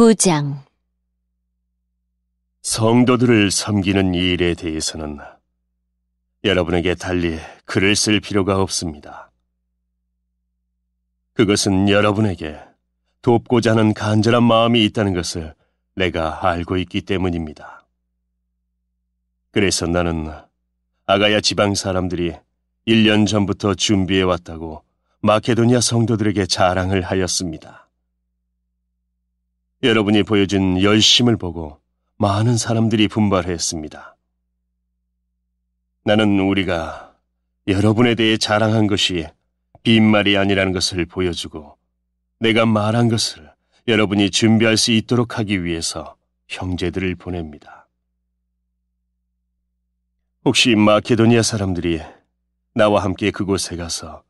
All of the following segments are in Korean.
9장 성도들을 섬기는 일에 대해서는 여러분에게 달리 글을 쓸 필요가 없습니다. 그것은 여러분에게 돕고자 하는 간절한 마음이 있다는 것을 내가 알고 있기 때문입니다. 그래서 나는 아가야 지방 사람들이 1년 전부터 준비해왔다고 마케도니아 성도들에게 자랑을 하였습니다. 여러분이 보여준 열심을 보고 많은 사람들이 분발했습니다. 나는 우리가 여러분에 대해 자랑한 것이 빈말이 아니라는 것을 보여주고 내가 말한 것을 여러분이 준비할 수 있도록 하기 위해서 형제들을 보냅니다. 혹시 마케도니아 사람들이 나와 함께 그곳에 가서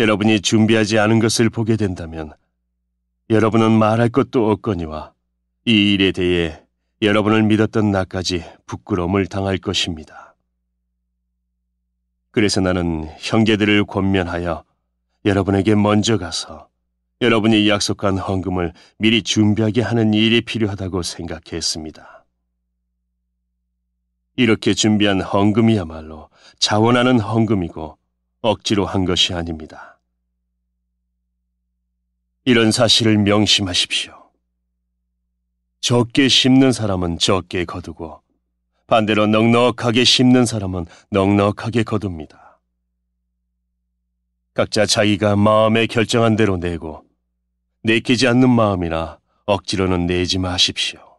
여러분이 준비하지 않은 것을 보게 된다면 여러분은 말할 것도 없거니와 이 일에 대해 여러분을 믿었던 나까지 부끄러움을 당할 것입니다. 그래서 나는 형제들을 권면하여 여러분에게 먼저 가서 여러분이 약속한 헌금을 미리 준비하게 하는 일이 필요하다고 생각했습니다. 이렇게 준비한 헌금이야말로 자원하는 헌금이고 억지로 한 것이 아닙니다. 이런 사실을 명심하십시오. 적게 심는 사람은 적게 거두고 반대로 넉넉하게 심는 사람은 넉넉하게 거둡니다. 각자 자기가 마음에 결정한 대로 내고 내키지 않는 마음이나 억지로는 내지 마십시오.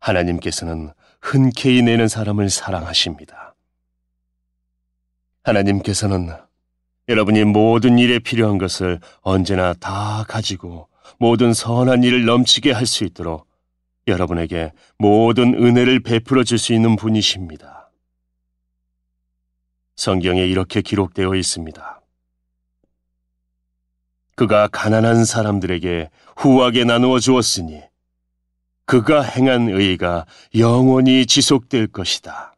하나님께서는 흔쾌히 내는 사람을 사랑하십니다. 하나님께서는 여러분이 모든 일에 필요한 것을 언제나 다 가지고 모든 선한 일을 넘치게 할 수 있도록 여러분에게 모든 은혜를 베풀어 줄 수 있는 분이십니다. 성경에 이렇게 기록되어 있습니다. 그가 가난한 사람들에게 후하게 나누어 주었으니 그가 행한 의가 의 영원히 지속될 것이다.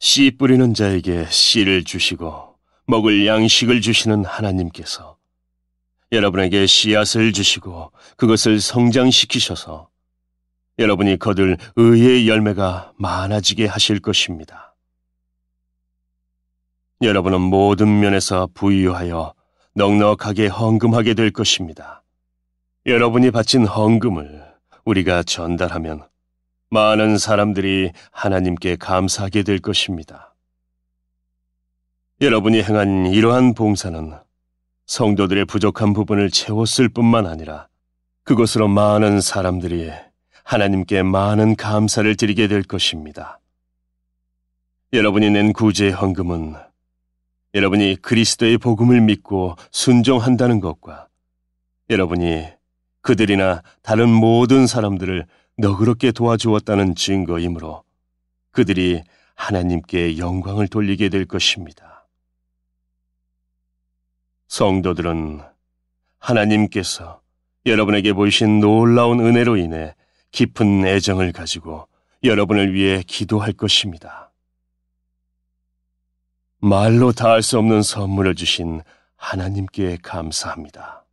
씨 뿌리는 자에게 씨를 주시고 먹을 양식을 주시는 하나님께서 여러분에게 씨앗을 주시고 그것을 성장시키셔서 여러분이 거둘 의의 열매가 많아지게 하실 것입니다. 여러분은 모든 면에서 부유하여 넉넉하게 헌금하게 될 것입니다. 여러분이 바친 헌금을 우리가 전달하면 많은 사람들이 하나님께 감사하게 될 것입니다. 여러분이 행한 이러한 봉사는 성도들의 부족한 부분을 채웠을 뿐만 아니라 그것으로 많은 사람들이 하나님께 많은 감사를 드리게 될 것입니다. 여러분이 낸 구제 헌금은 여러분이 그리스도의 복음을 믿고 순종한다는 것과 여러분이 그들이나 다른 모든 사람들을 너그럽게 도와주었다는 증거이므로 그들이 하나님께 영광을 돌리게 될 것입니다. 성도들은 하나님께서 여러분에게 보이신 놀라운 은혜로 인해 깊은 애정을 가지고 여러분을 위해 기도할 것입니다. 말로 다할 수 없는 선물을 주신 하나님께 감사합니다.